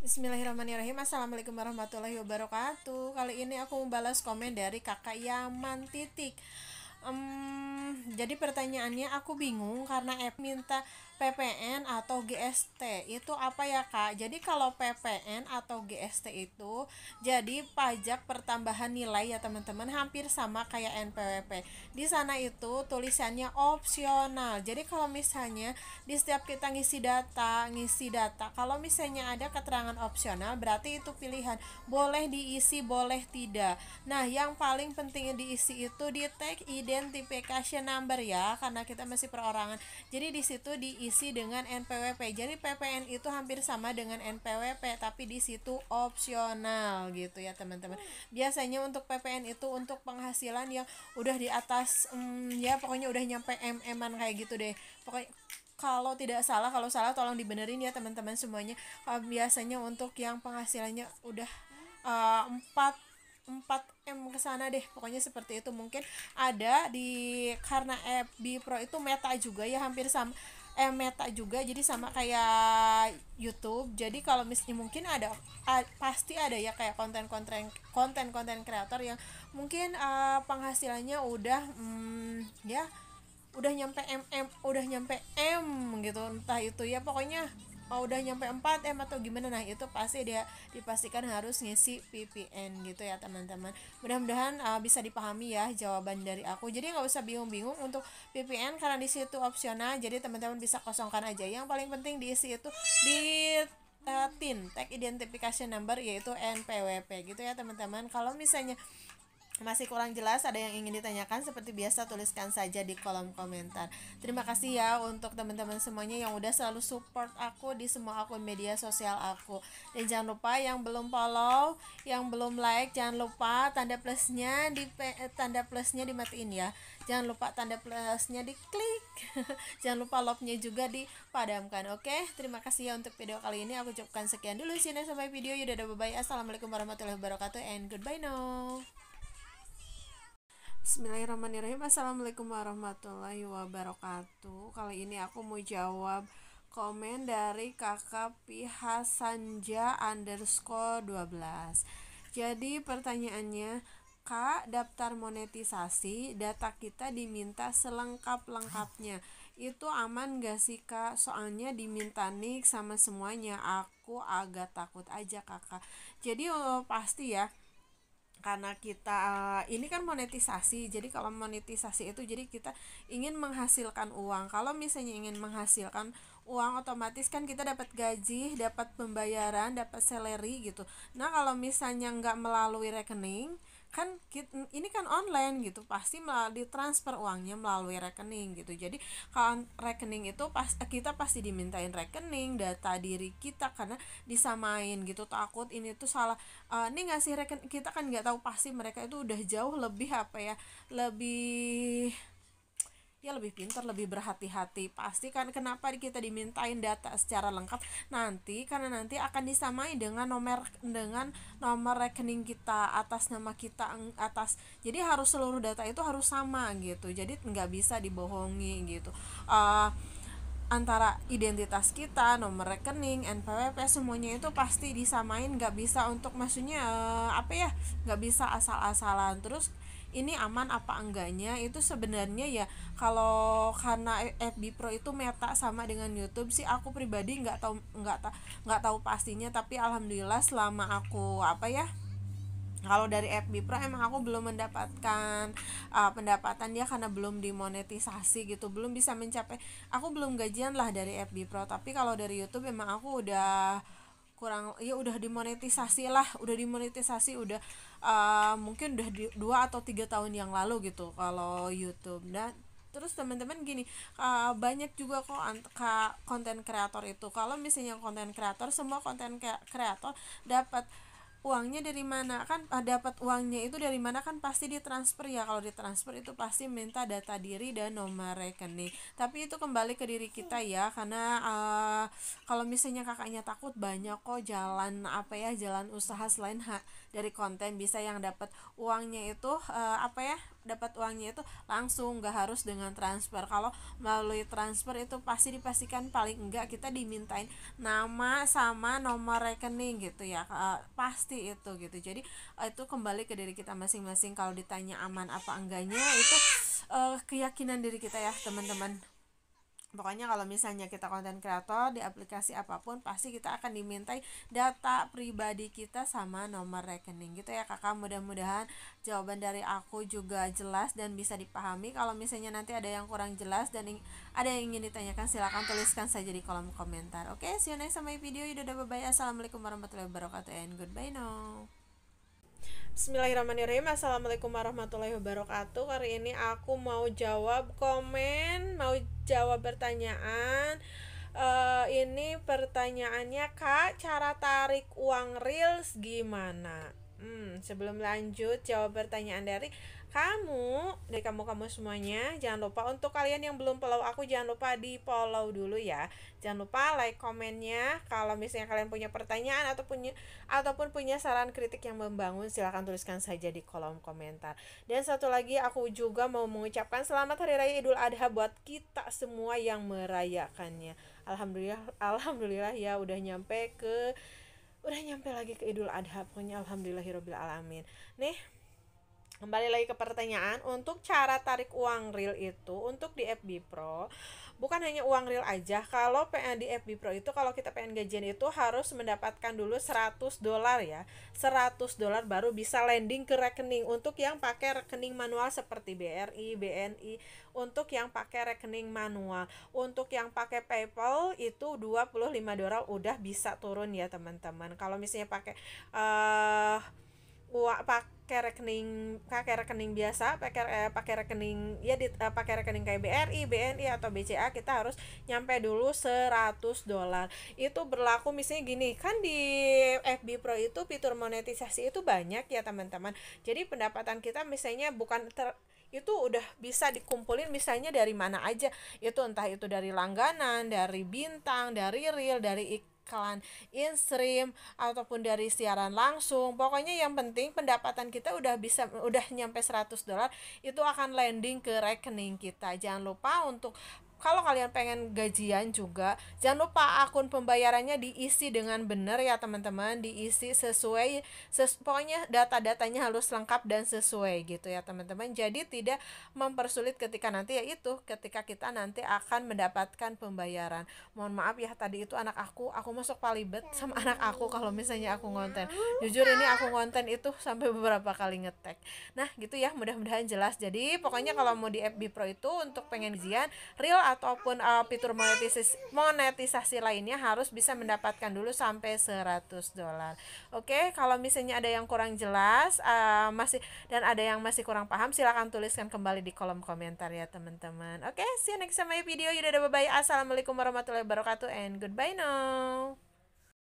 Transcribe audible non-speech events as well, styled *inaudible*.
Bismillahirrahmanirrahim Assalamualaikum warahmatullahi wabarakatuh Kali ini aku membalas komen dari kakak Yaman titik um, Jadi pertanyaannya aku bingung karena app minta PPN atau GST itu apa ya kak? Jadi kalau PPN atau GST itu jadi pajak pertambahan nilai ya teman-teman hampir sama kayak NPWP. Di sana itu tulisannya opsional. Jadi kalau misalnya di setiap kita ngisi data, ngisi data, kalau misalnya ada keterangan opsional berarti itu pilihan boleh diisi boleh tidak. Nah yang paling penting diisi itu di tag identification number ya karena kita masih perorangan. Jadi di situ diisi diisi dengan NPWP. Jadi PPN itu hampir sama dengan NPWP tapi di situ opsional gitu ya, teman-teman. Biasanya untuk PPN itu untuk penghasilan yang udah di atas hmm, ya pokoknya udah nyampe MM-an kayak gitu deh. Pokoknya kalau tidak salah, kalau salah tolong dibenerin ya teman-teman semuanya. Eh, biasanya untuk yang penghasilannya udah uh, 4 4M ke sana deh. Pokoknya seperti itu mungkin ada di karena FB Pro itu meta juga ya hampir sama eh Meta juga jadi sama kayak YouTube jadi kalau misalnya mungkin ada a, pasti ada ya kayak konten-konten konten-konten kreator yang mungkin uh, penghasilannya udah mm, ya udah nyampe mm udah nyampe m gitu entah itu ya pokoknya mau oh, udah nyampe 4 m atau gimana nah itu pasti dia dipastikan harus ngisi VPN gitu ya teman-teman mudah-mudahan uh, bisa dipahami ya jawaban dari aku jadi nggak usah bingung-bingung untuk VPN karena di situ opsional jadi teman-teman bisa kosongkan aja yang paling penting diisi itu di uh, TIN tag identification number yaitu NPWP gitu ya teman-teman kalau misalnya masih kurang jelas ada yang ingin ditanyakan seperti biasa tuliskan saja di kolom komentar terima kasih ya untuk teman-teman semuanya yang udah selalu support aku di semua akun media sosial aku dan jangan lupa yang belum follow yang belum like jangan lupa tanda plusnya di eh, tanda plusnya dimatiin ya jangan lupa tanda plusnya diklik *laughs* jangan lupa love-nya juga dipadamkan oke okay? terima kasih ya untuk video kali ini aku cukupkan sekian dulu sini sampai video yaudah bye bye assalamualaikum warahmatullahi wabarakatuh and goodbye now Bismillahirrahmanirrahim Assalamualaikum warahmatullahi wabarakatuh Kali ini aku mau jawab komen dari kakak Pihasanja underscore 12 Jadi pertanyaannya Kak daftar monetisasi data kita diminta selengkap-lengkapnya Itu aman gak sih kak? Soalnya diminta nick sama semuanya Aku agak takut aja kakak Jadi oh, pasti ya karena kita eh, ini kan monetisasi jadi kalau monetisasi itu jadi kita ingin menghasilkan uang kalau misalnya ingin menghasilkan uang otomatis kan kita dapat gaji dapat pembayaran dapat salary gitu nah kalau misalnya nggak melalui rekening kan ini kan online gitu pasti melalui transfer uangnya melalui rekening gitu jadi kalau rekening itu pas kita pasti dimintain rekening data diri kita karena disamain gitu takut ini tuh salah uh, ini ngasih rekening kita kan nggak tahu pasti mereka itu udah jauh lebih apa ya lebih ya lebih pintar lebih berhati-hati pasti kan kenapa kita dimintain data secara lengkap nanti karena nanti akan disamai dengan nomor dengan nomor rekening kita atas nama kita atas jadi harus seluruh data itu harus sama gitu jadi nggak bisa dibohongi gitu uh, antara identitas kita, nomor rekening, NPWP semuanya itu pasti disamain nggak bisa untuk maksudnya uh, apa ya nggak bisa asal-asalan terus ini aman apa enggaknya itu sebenarnya ya kalau karena FB Pro itu meta sama dengan YouTube sih aku pribadi nggak tahu nggak tahu nggak tahu pastinya tapi alhamdulillah selama aku apa ya kalau dari FB Pro emang aku belum mendapatkan uh, pendapatan ya karena belum dimonetisasi gitu belum bisa mencapai aku belum gajian lah dari FB Pro tapi kalau dari YouTube emang aku udah kurang ya udah dimonetisasi lah udah dimonetisasi udah uh, mungkin udah di, dua atau tiga tahun yang lalu gitu kalau YouTube dan terus teman-teman gini uh, banyak juga kok konten kreator itu kalau misalnya konten kreator semua konten kreator dapat uangnya dari mana kan uh, dapat uangnya itu dari mana kan pasti ditransfer ya kalau ditransfer itu pasti minta data diri dan nomor rekening tapi itu kembali ke diri kita ya karena uh, kalau misalnya kakaknya takut banyak kok jalan apa ya jalan usaha selain ha dari konten bisa yang dapat uangnya itu uh, apa ya dapat uangnya itu langsung nggak harus dengan transfer kalau melalui transfer itu pasti dipastikan paling enggak kita dimintain nama sama nomor rekening gitu ya uh, pasti itu gitu jadi uh, itu kembali ke diri kita masing-masing kalau ditanya aman apa enggaknya itu uh, keyakinan diri kita ya teman-teman Pokoknya kalau misalnya kita konten kreator di aplikasi apapun pasti kita akan dimintai data pribadi kita sama nomor rekening gitu ya kakak mudah-mudahan jawaban dari aku juga jelas dan bisa dipahami kalau misalnya nanti ada yang kurang jelas dan ada yang ingin ditanyakan silahkan tuliskan saja di kolom komentar oke okay, see you next my video yaudah bye bye assalamualaikum warahmatullahi wabarakatuh and goodbye now Bismillahirrahmanirrahim Assalamualaikum warahmatullahi wabarakatuh Hari ini aku mau jawab komen Mau jawab pertanyaan uh, Ini pertanyaannya Kak, cara tarik uang reels gimana? Hmm, sebelum lanjut jawab pertanyaan dari kamu dari kamu-kamu semuanya jangan lupa untuk kalian yang belum follow aku jangan lupa di follow dulu ya jangan lupa like komennya kalau misalnya kalian punya pertanyaan atau punya ataupun punya saran kritik yang membangun silahkan tuliskan saja di kolom komentar dan satu lagi aku juga mau mengucapkan selamat hari raya idul adha buat kita semua yang merayakannya alhamdulillah alhamdulillah ya udah nyampe ke udah nyampe lagi ke idul adha pokoknya alhamdulillahirobbilalamin alamin nih kembali lagi ke pertanyaan untuk cara tarik uang real itu untuk di FB Pro bukan hanya uang real aja kalau pengen eh, di FB Pro itu kalau kita pengen gajian itu harus mendapatkan dulu 100 dolar ya 100 dolar baru bisa landing ke rekening untuk yang pakai rekening manual seperti BRI, BNI untuk yang pakai rekening manual untuk yang pakai PayPal itu 25 dolar udah bisa turun ya teman-teman kalau misalnya pakai uh, uang pakai rekening pakai rekening biasa pakai eh, pakai rekening ya di, eh, pakai rekening kayak BRI, BNI atau BCA kita harus nyampe dulu 100 dolar. Itu berlaku misalnya gini, kan di FB Pro itu fitur monetisasi itu banyak ya teman-teman. Jadi pendapatan kita misalnya bukan ter, itu udah bisa dikumpulin misalnya dari mana aja itu entah itu dari langganan dari bintang dari real dari iklan stream ataupun dari siaran langsung pokoknya yang penting pendapatan kita udah bisa udah nyampe 100 dolar itu akan landing ke rekening kita jangan lupa untuk kalau kalian pengen gajian juga jangan lupa akun pembayarannya diisi dengan benar ya teman-teman diisi sesuai ses pokoknya data-datanya harus lengkap dan sesuai gitu ya teman-teman jadi tidak mempersulit ketika nanti ya itu ketika kita nanti akan mendapatkan pembayaran mohon maaf ya tadi itu anak aku aku masuk palibet sama anak aku kalau misalnya aku ngonten jujur ini aku ngonten itu sampai beberapa kali ngetek nah gitu ya mudah-mudahan jelas jadi pokoknya kalau mau di FB Pro itu untuk pengen gajian real ataupun uh, fitur monetisasi, monetisasi lainnya harus bisa mendapatkan dulu sampai 100 dolar. Oke, kalau misalnya ada yang kurang jelas uh, masih dan ada yang masih kurang paham silahkan tuliskan kembali di kolom komentar ya teman-teman. Oke, see you next time my video. Yaudah bye-bye. Assalamualaikum warahmatullahi wabarakatuh and goodbye now.